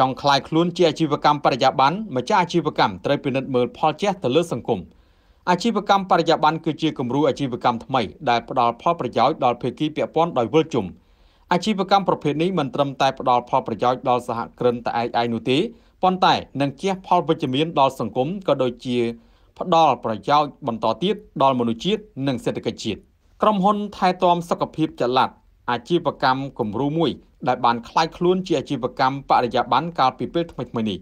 ចង់คลายខ្លួនជាអាជីវកម្មបរិយាបន្នម្ចាស់អាជីវកម្មត្រូវពិនិត្យមើលផលជះទៅលើសង្គមអាជីវកម្មបរិយាបន្នគឺជាគំរូអាជីវកម្មថ្មីដែលផ្ដល់ផលប្រយោជន៍ដល់ភាគីពាក់ព័ន្ធដោយវិលជុំអាជីវកម្មប្រភេទនេះមិនត្រឹមតែផ្ដល់ផលប្រយោជន៍ដល់សហគ្រិនតែឯងឯងនោះទេប៉ុន្តែនឹងជះផលវិជ្ជមានដល់សង្គមក៏ដូចជាផ្ដល់ប្រយោជន៍បន្តទៀតដល់មនុស្សជាតិនិងសេដ្ឋកិច្ចជាតិក្រុមហ៊ុនថែទាំសុខភាពចល័តអាជីវកម្មគំរូមួយដែលបានคล้ายខ្លួនជាអាជីវកម្មបរិយាបន្នកាលពីពេលថ្មីៗនេះ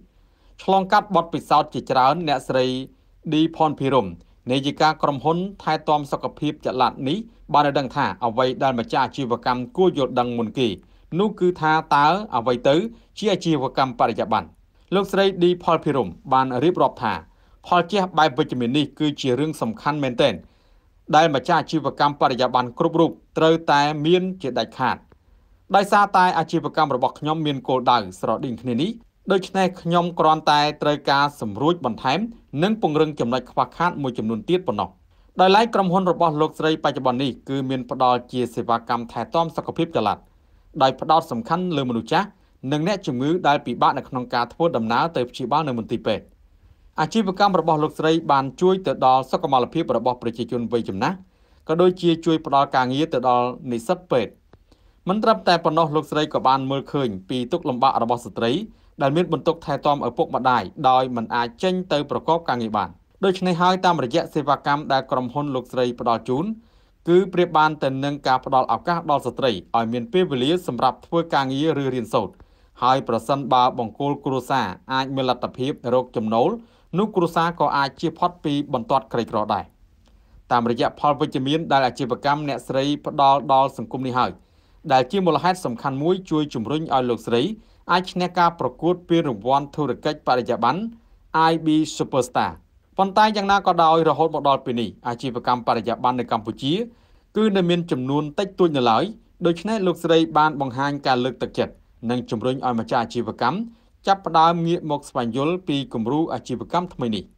ឆ្លងកាត់បទពិសោធន៍ជាច្រើនអ្នកស្រីឌីផនភិរមនាយិកាក្រុមហ៊ុនថែទាំ សុខភាពចល័តនេះបានដឹងថាអ្វីដែលម្ចាស់អាជីវកម្មគួរយល់ដឹងមុនគេនោះគឺថាតើអ្វីទៅជាអាជីវកម្មបរិយាបន្នលោកស្រីឌីផលភិរមបានរៀបរាប់ថាផលជះបែបវិជ្ជមាននេះគឺជារឿងសំខាន់មែនទែនដែលម្ចាស់អាជីវកម្មបរិយាបន្នគ្រប់រូបត្រូវតែមានជាដាច់ខាតដោយសារតែអាជីវកម្មរបស់ខ្ញុំមានគោលដៅស្រដៀងគ្នានេះដូច្នេះខ្ញុំគ្រាន់តែត្រូវការសម្រួចបន្ថែមនិងពង្រឹងចំណុចខ្វះខាតមួយចំនួនទៀតប៉ុណ្ណោះដោយឡែកក្រុមហ៊ុនរបស់លោកស្រីបច្ចុប្បន្ននេះគឺមានផ្ដល់ជាសេវាកម្មថែទាំសុខភាពចល័តដោយផ្ដោតសំខាន់លើមនុស្សចាស់និងអ្នកជំងឺដែលពិបាកនៅក្នុងការធ្វើដំណើរទៅព្យាបាលនៅមន្ទីរពេទ្យអាជីវកម្មរបស់លោកស្រីបានជួយទៅដល់សុខុមាលភាពរបស់ប្រជាជនវ័យចំណាស់ក៏ដូចជាជួយផ្ដល់ការងារទៅដល់និស្សិតពេទ្យមិនត្រឹមតែប៉ុណ្ណោះលោកស្រីក៏បានមើលឃើញពីទុកលំបាករបស់ស្ត្រីដែលមានបន្ទុកថែទាំឪពុកម្ដាយដោយមិនអាចចេញទៅប្រកបការងារបានដូច្នេះហើយតាមរយៈសេវាកម្មដែលក្រុមហ៊ុនលោកស្រីផ្ដល់ជូនគឺប្រៀបបានទៅនឹងការផ្ដល់ឱកាសដល់ស្ត្រីឲ្យមានពេលវេលាសម្រាប់ធ្វើការងារឬរៀនសូត្រហើយប្រសិនបើបង្គោលគ្រួសារអាចមានលទ្ធភាពរកចំណូលនោះគ្រួសារក៏អាចជៀសផុតពីបន្ទាត់ក្រីក្រដែរតាមរយៈផលវិជ្ជមានដែលអាជីវកម្មអ្នកស្រីផ្ដល់ដល់សង្គមនេះហើយដែលជាមូលហេតុសំខាន់មួយជួយជំរុញឲ្យលោកស្រីអាចឈ្នះការប្រកួតពានរង្វាន់ធុរកិច្ចបរិយាប័ន្ន IB Superstar ប៉ុន្តែយ៉ាងណាក៏ដោយរហូតមកដល់ពេលនេះអាជីវកម្មបរិយាប័ន្ននៅកម្ពុជាគឺនៅមានចំនួនតិចតួចនៅឡើយដូច្នេះលោកស្រីបានបង្ហាញការលើកទឹកចិត្តនិងជំរុញឲ្យម្ចាស់អាជីវកម្មចាប់ផ្ដើមងាកមកស្វែងយល់ពីគំរូអាជីវកម្មថ្មីនេះ។